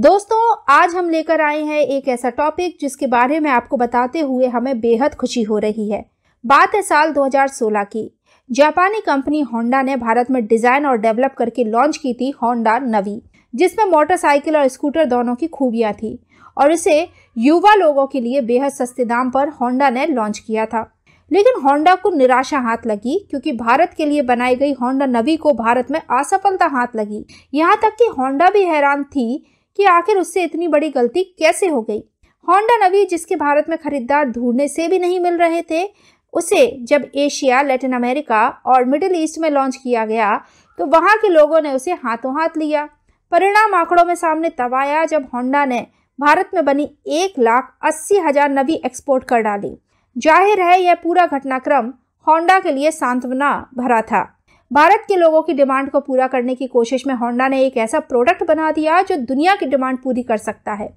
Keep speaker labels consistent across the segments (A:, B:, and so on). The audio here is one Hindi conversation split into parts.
A: दोस्तों आज हम लेकर आए हैं एक ऐसा टॉपिक जिसके बारे में आपको बताते हुए हमें बेहद खुशी हो रही है बात है साल 2016 की जापानी कंपनी होंडा ने भारत में डिज़ाइन और डेवलप करके लॉन्च की थी होंडा नवी जिसमें मोटरसाइकिल और स्कूटर दोनों की खूबियां थी और इसे युवा लोगों के लिए बेहद सस्ते दाम पर होंडा ने लॉन्च किया था लेकिन होंडा को निराशा हाथ लगी क्योंकि भारत के लिए बनाई गई होंडा नवी को भारत में असफलता हाथ लगी यहाँ तक कि होंडा भी हैरान थी कि आखिर उससे इतनी बड़ी गलती कैसे हो गई होंडा नवी जिसके भारत में खरीदार ढूंढने से भी नहीं मिल रहे थे उसे जब एशिया लैटिन अमेरिका और मिडिल ईस्ट में लॉन्च किया गया तो वहाँ के लोगों ने उसे हाथों हाथ लिया परिणाम आंकड़ों में सामने तब आया जब होंडा ने भारत में बनी एक लाख अस्सी हजार नवी एक्सपोर्ट कर डाली जाहिर है यह पूरा घटनाक्रम होंडा के लिए सांत्वना भरा था भारत के लोगों की डिमांड को पूरा करने की कोशिश में होंडा ने एक ऐसा प्रोडक्ट बना दिया जो दुनिया की डिमांड पूरी कर सकता है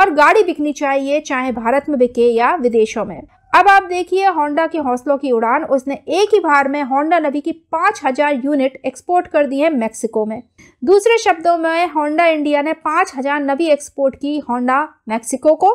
A: और गाड़ी बिकनी चाहिए चाहे भारत में बिके या विदेशों में अब आप देखिए होंडा के हौसलों की उड़ान उसने एक ही बार में होंडा नवी की 5000 यूनिट एक्सपोर्ट कर दी है मेक्सिको में दूसरे शब्दों में होंडा इंडिया ने 5000 नवी एक्सपोर्ट की होंडा मेक्सिको को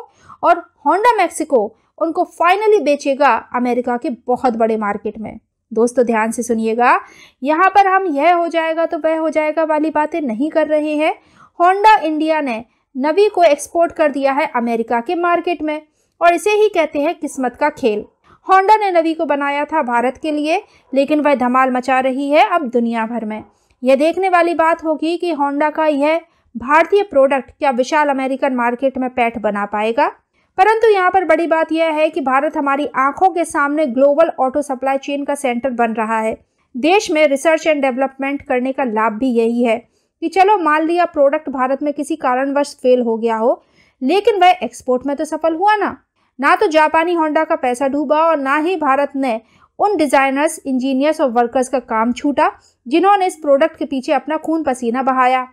A: और होंडा मेक्सिको उनको फाइनली बेचेगा अमेरिका के बहुत बड़े मार्केट में दोस्तों ध्यान से सुनिएगा यहाँ पर हम यह हो जाएगा तो वह हो जाएगा वाली बातें नहीं कर रहे हैं होंडा इंडिया ने नवी को एक्सपोर्ट कर दिया है अमेरिका के मार्केट में और इसे ही कहते हैं किस्मत का खेल होंडा ने नवी को बनाया था भारत के लिए लेकिन वह धमाल मचा रही है अब दुनिया भर में यह देखने वाली बात होगी कि होंडा का यह भारतीय प्रोडक्ट क्या विशाल अमेरिकन मार्केट में पैठ बना पाएगा परंतु यहाँ पर बड़ी बात यह है कि भारत हमारी आंखों के सामने ग्लोबल ऑटो सप्लाई चेन का सेंटर बन रहा है देश में रिसर्च एंड डेवलपमेंट करने का लाभ भी यही है कि चलो मान लिया प्रोडक्ट भारत में किसी कारणवश फेल हो गया हो लेकिन वह एक्सपोर्ट में तो सफल हुआ ना ना तो जापानी होंडा का पैसा डूबा और ना ही भारत ने उन डिज़ाइनर्स इंजीनियर्स और वर्कर्स का काम छूटा जिन्होंने इस प्रोडक्ट के पीछे अपना खून पसीना बहाया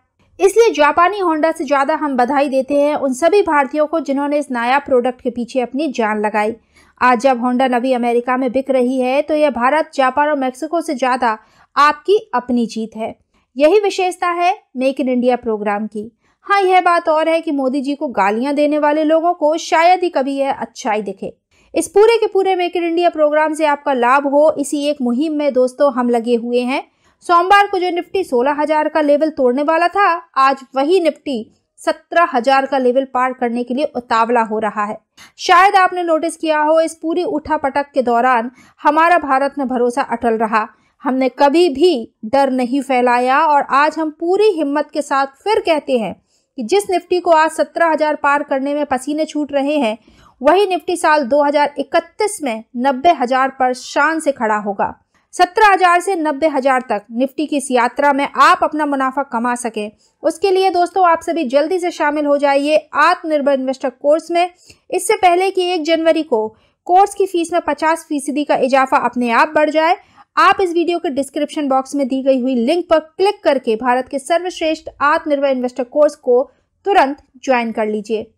A: इसलिए जापानी होंडा से ज़्यादा हम बधाई देते हैं उन सभी भारतीयों को जिन्होंने इस नया प्रोडक्ट के पीछे अपनी जान लगाई आज जब होंडा नवी अमेरिका में बिक रही है तो यह भारत जापान और मेक्सिको से ज़्यादा आपकी अपनी जीत है यही विशेषता है मेक इन इंडिया प्रोग्राम की हाँ यह बात और है कि मोदी जी को गालियां देने वाले लोगों को शायद ही कभी यह अच्छाई दिखे इस पूरे के पूरे मेक इन इंडिया प्रोग्राम से आपका लाभ हो इसी एक मुहिम में दोस्तों हम लगे हुए हैं सोमवार को जो निफ्टी सोलह हजार का लेवल तोड़ने वाला था आज वही निफ्टी सत्रह हजार का लेवल पार करने के लिए उतावला हो रहा है शायद आपने नोटिस किया हो इस पूरी उठापटक के दौरान हमारा भारत में भरोसा अटल रहा हमने कभी भी डर नहीं फैलाया और आज हम पूरी हिम्मत के साथ फिर कहते हैं कि जिस निफ्टी को आज सत्रह हजार पार करने में पसीने छूट रहे हैं वही निफ्टी साल 2031 में नब्बे हजार पर शान से खड़ा होगा सत्रह हजार से नब्बे हजार तक निफ्टी की इस यात्रा में आप अपना मुनाफा कमा सकें उसके लिए दोस्तों आप सभी जल्दी से शामिल हो जाइए आत्मनिर्भर इन्वेस्टर कोर्स में इससे पहले कि एक जनवरी को कोर्स की फीस में पचास फीसदी का इजाफा अपने आप बढ़ जाए आप इस वीडियो के डिस्क्रिप्शन बॉक्स में दी गई हुई लिंक पर क्लिक करके भारत के सर्वश्रेष्ठ आत्मनिर्भर इन्वेस्टर कोर्स को तुरंत ज्वाइन कर लीजिए